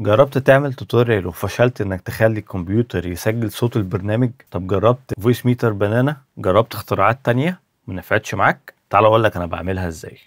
جربت تعمل توتوريال وفشلت انك تخلي الكمبيوتر يسجل صوت البرنامج طب جربت فويس ميتر بنانا جربت اختراعات تانية منفعتش معاك تعال اقولك انا بعملها ازاي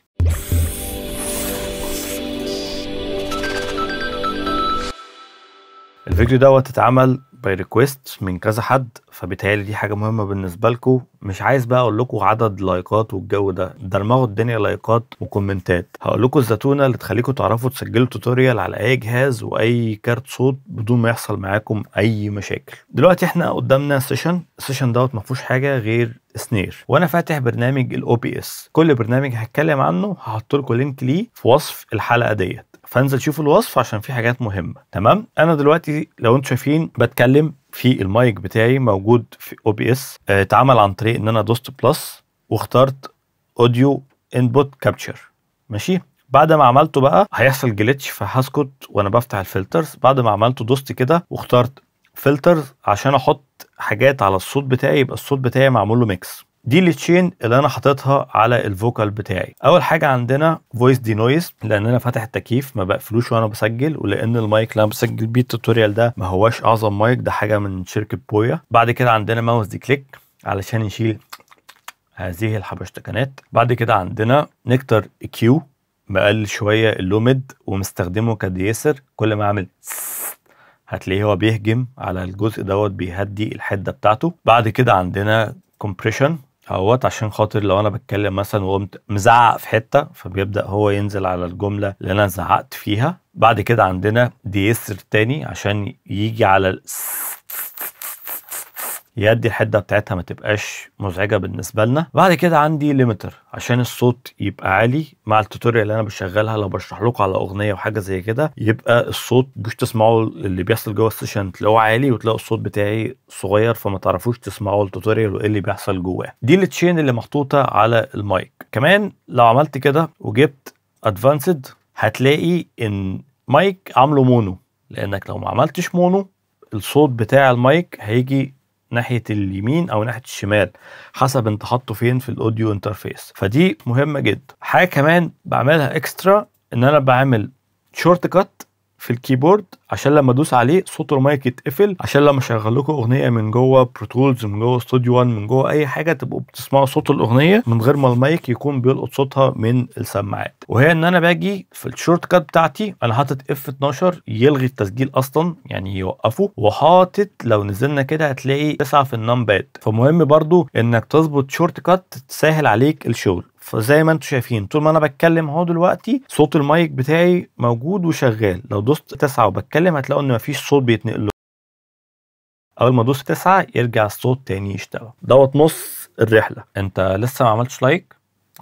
الفيديو دوت اتعمل باي ريكويست من كذا حد فبيتهيألي دي حاجه مهمه بالنسبه لكم مش عايز بقى اقول لكم عدد لايكات والجو ده درمغوا الدنيا لايكات وكومنتات هقول لكم الزتونه اللي تخليكم تعرفوا تسجلوا توتوريال على اي جهاز واي كارت صوت بدون ما يحصل معاكم اي مشاكل دلوقتي احنا قدامنا سيشن السيشن دوت ما فيهوش حاجه غير سنير وانا فاتح برنامج الاو بي اس كل برنامج هتكلم عنه هحط لكم لينك ليه في وصف الحلقه ديت فانزل شوف الوصف عشان في حاجات مهمه تمام انا دلوقتي لو انتم شايفين بتكلم في المايك بتاعي موجود في او بي اس اتعمل عن طريق ان انا دوست بلس واخترت اوديو انبوت كابتشر ماشي بعد ما عملته بقى هيحصل جليتش فهسكت وانا بفتح الفلترز بعد ما عملته دوست كده واخترت فلترز عشان احط حاجات على الصوت بتاعي يبقى الصوت بتاعي معمول له ميكس دي التشين اللي انا حاططها على الفوكال بتاعي اول حاجه عندنا فويس دي نويز لان انا فاتح التكييف ما بقفلوش وانا بسجل ولان المايك اللي انا بسجل بيه التوتوريال ده ما هواش اعظم مايك ده حاجه من شركه بويا بعد كده عندنا ماوس دي كليك علشان نشيل هذه الحبشتكنات بعد كده عندنا نكتر كيو e مقل شويه اللومد ومستخدمه كديسر كل ما اعمل هتلاقيه هو بيهجم على الجزء دوت بيهدي الحده بتاعته بعد كده عندنا كومبريشن اهوت عشان خاطر لو انا بتكلم مثلا وقمت مزعق في حته فبيبدا هو ينزل على الجمله اللي انا زعقت فيها بعد كده عندنا ديستر تاني عشان يجي على يدي الحده بتاعتها ما تبقاش مزعجه بالنسبه لنا بعد كده عندي ليميتر عشان الصوت يبقى عالي مع التوتوريال اللي انا بشغلها لو بشرح لكم على اغنيه وحاجه زي كده يبقى الصوت مش تسمعوا اللي بيحصل جوه السيشن تلاقوه عالي وتلاقوا الصوت بتاعي صغير فما تعرفوش تسمعوا التوتوريال وايه اللي بيحصل جواه دي التشين اللي محطوطه على المايك كمان لو عملت كده وجبت ادفانسد هتلاقي ان مايك عامله مونو لانك لو ما عملتش مونو الصوت بتاع المايك هيجي ناحيه اليمين او ناحيه الشمال حسب انت حاطه فين في الاوديو انترفيس فدي مهمه جدا حاجه كمان بعملها اكسترا ان انا بعمل شورت كات في الكيبورد عشان لما ادوس عليه صوت المايك يتقفل عشان لما اشغل لكم اغنيه من جوه بروتولز من جوه استوديو 1 من جوه اي حاجه تبقوا بتسمعوا صوت الاغنيه من غير ما المايك يكون بيلقط صوتها من السماعات وهي ان انا باجي في الشورت كات بتاعتي انا حاطط اف 12 يلغي التسجيل اصلا يعني يوقفه وحاطط لو نزلنا كده هتلاقي تسعه في النمباد فمهم برضو انك تظبط شورت كات تسهل عليك الشغل فزي ما انتم شايفين طول ما انا بتكلم اهو دلوقتي صوت المايك بتاعي موجود وشغال لو دوست تسعة وبتكلم هتلاقوا ان مفيش صوت بيتنقل له اول ما ادوس تسعة يرجع الصوت تاني يشتغل دوت نص الرحله انت لسه ما عملتش لايك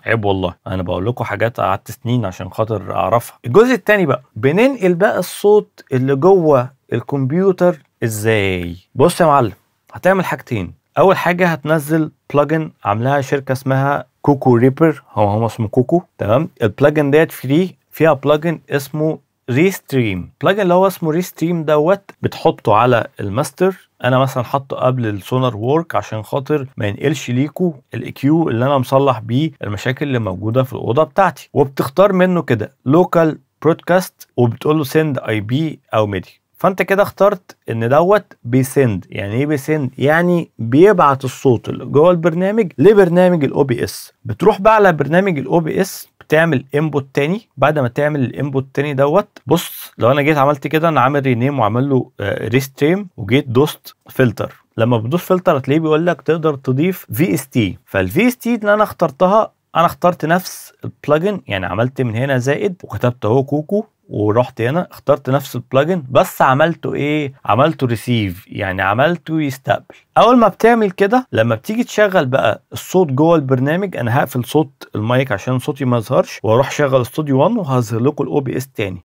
عيب والله انا بقول لكم حاجات قعدت سنين عشان خاطر اعرفها الجزء الثاني بقى بننقل بقى الصوت اللي جوه الكمبيوتر ازاي بص يا معلم هتعمل حاجتين اول حاجه هتنزل بلجن عاملاها شركه اسمها كوكو ريبر هو هو اسمه كوكو تمام البلجن ديت فري فيها بلجن اسمه ريستريم بلجن اللي هو اسمه ريستريم دوت بتحطه على الماستر انا مثلا حاطه قبل السونار وورك عشان خاطر ما ينقلش ليكو الاكيو e اللي انا مصلح بيه المشاكل اللي موجوده في الاوضه بتاعتي وبتختار منه كده لوكال برودكاست وبتقول له سند اي بي او ميدي فانت كده اخترت ان دوت بيسند يعني ايه بيسند يعني بيبعت الصوت اللي جوه البرنامج لبرنامج الاو بي اس بتروح بقى على برنامج الاو بي اس بتعمل انبوت تاني بعد ما تعمل الانبوت تاني دوت بص لو انا جيت عملت كده انا عامل رينيم وعامل له ريستريم آه، وجيت دوست فلتر لما بدوس فلتر هتلاقيه بيقول لك تقدر تضيف في اس تي فالفي اس تي اللي انا اخترتها انا اخترت نفس البلجن يعني عملت من هنا زائد وكتبت اهو كوكو ورحت هنا اخترت نفس البلجن بس عملته ايه عملته ريسيف يعني عملته يستقبل اول ما بتعمل كده لما بتيجي تشغل بقى الصوت جوه البرنامج انا هقفل صوت المايك عشان صوتي ما يظهرش واروح شغل استوديو 1 وهظهر لكم الاو بي اس تاني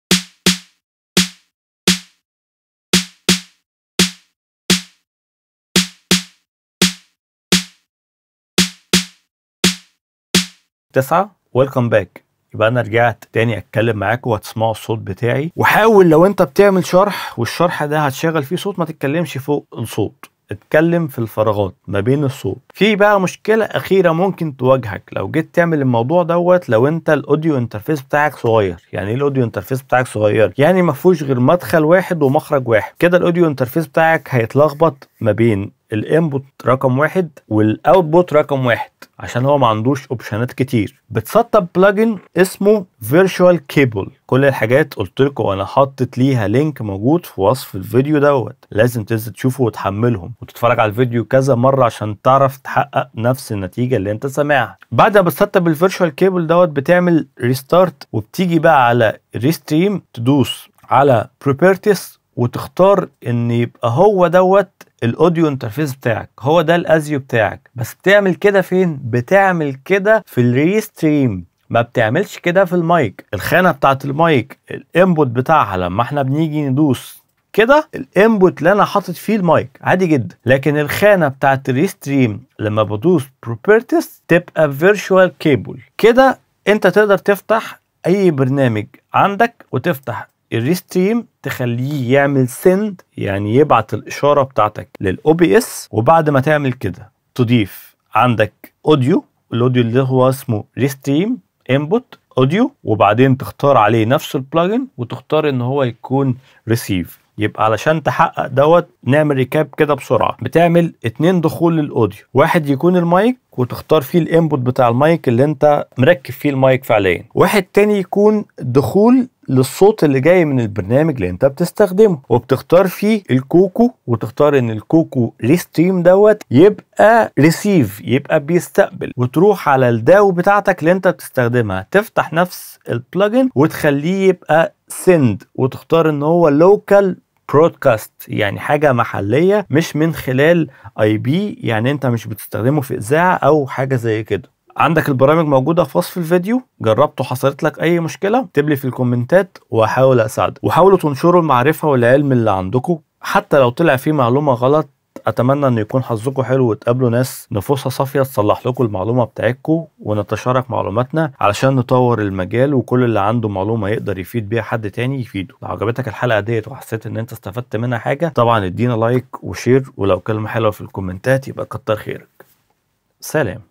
تسعة ويلكم باك يبقى انا رجعت تاني اتكلم معاكم وهتسمعوا الصوت بتاعي وحاول لو انت بتعمل شرح والشرح ده هتشغل فيه صوت ما تتكلمش فوق الصوت اتكلم في الفراغات ما بين الصوت في بقى مشكله اخيره ممكن تواجهك لو جيت تعمل الموضوع دوت لو انت الاوديو انترفيس بتاعك صغير يعني ايه الاوديو انترفيس بتاعك صغير يعني ما فيهوش غير مدخل واحد ومخرج واحد كده الاوديو انترفيس بتاعك هيتلخبط ما بين الانبوت رقم واحد والاوتبوت رقم واحد عشان هو ما عندوش اوبشنات كتير بتسطب بلجن اسمه فيرتشوال كيبل كل الحاجات قلت لكم انا حاطط ليها لينك موجود في وصف الفيديو دوت لازم تنزل تشوفه وتحملهم وتتفرج على الفيديو كذا مره عشان تعرف تحقق نفس النتيجه اللي انت سامعها بعد ما بتسطب الفيرتشوال كيبل دوت بتعمل ريستارت وبتيجي بقى على ريستريم تدوس على بروبرتيز وتختار ان يبقى هو دوت الاوديو انترفيس بتاعك هو ده الازيو بتاعك بس بتعمل كده فين بتعمل كده في الريستريم ما بتعملش كده في المايك الخانه بتاعه المايك الانبوت بتاعها لما احنا بنيجي ندوس كده الانبوت اللي انا حاطط فيه المايك عادي جدا لكن الخانه بتاعه الريستريم لما بدوس بروبرتيز تبقى فيرتشوال كيبل كده انت تقدر تفتح اي برنامج عندك وتفتح الريستريم تخليه يعمل سند يعني يبعت الاشاره بتاعتك للاو بي اس وبعد ما تعمل كده تضيف عندك اوديو الاوديو اللي هو اسمه ريستريم انبوت اوديو وبعدين تختار عليه نفس البلجن وتختار ان هو يكون ريسيف يبقى علشان تحقق دوت نعمل ريكاب كده بسرعه بتعمل اتنين دخول للاوديو واحد يكون المايك وتختار فيه الانبوت بتاع المايك اللي انت مركب فيه المايك فعليا واحد تاني يكون دخول للصوت اللي جاي من البرنامج اللي انت بتستخدمه وبتختار فيه الكوكو وتختار ان الكوكو ريستريم دوت يبقى ريسيف يبقى بيستقبل وتروح على الداو بتاعتك اللي انت بتستخدمها تفتح نفس البلجن وتخليه يبقى سند وتختار ان هو لوكال برودكاست يعني حاجة محلية مش من خلال اي بي يعني انت مش بتستخدمه في اذاعة او حاجة زي كده عندك البرامج موجوده في وصف الفيديو جربته حصلت لك اي مشكله اكتب لي في الكومنتات واحاول اساعدك وحاولوا تنشروا المعرفه والعلم اللي عندكم حتى لو طلع فيه معلومه غلط اتمنى ان يكون حظكم حلو وتقابلوا ناس نفوسها صافيه تصلح لكم المعلومه بتاعتكم ونتشارك معلوماتنا علشان نطور المجال وكل اللي عنده معلومه يقدر يفيد بيها حد تاني يفيده لو عجبتك الحلقه ديت وحسيت ان انت استفدت منها حاجه طبعا ادينا لايك وشير ولو كلمه حلوه في الكومنتات يبقى كتر خيرك سلام